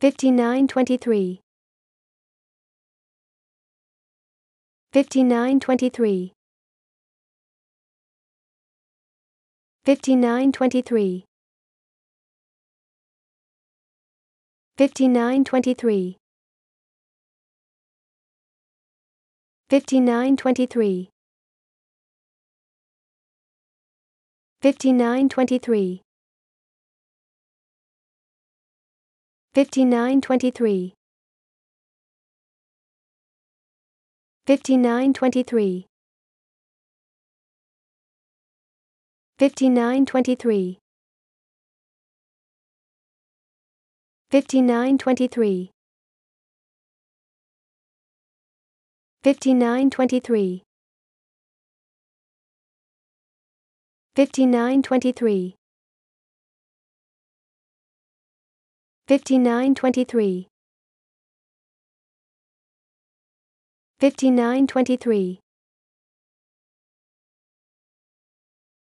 5923 5923 5923 5923 5923 5923 5923 5923 5923 5923 5923 5923 5923 5923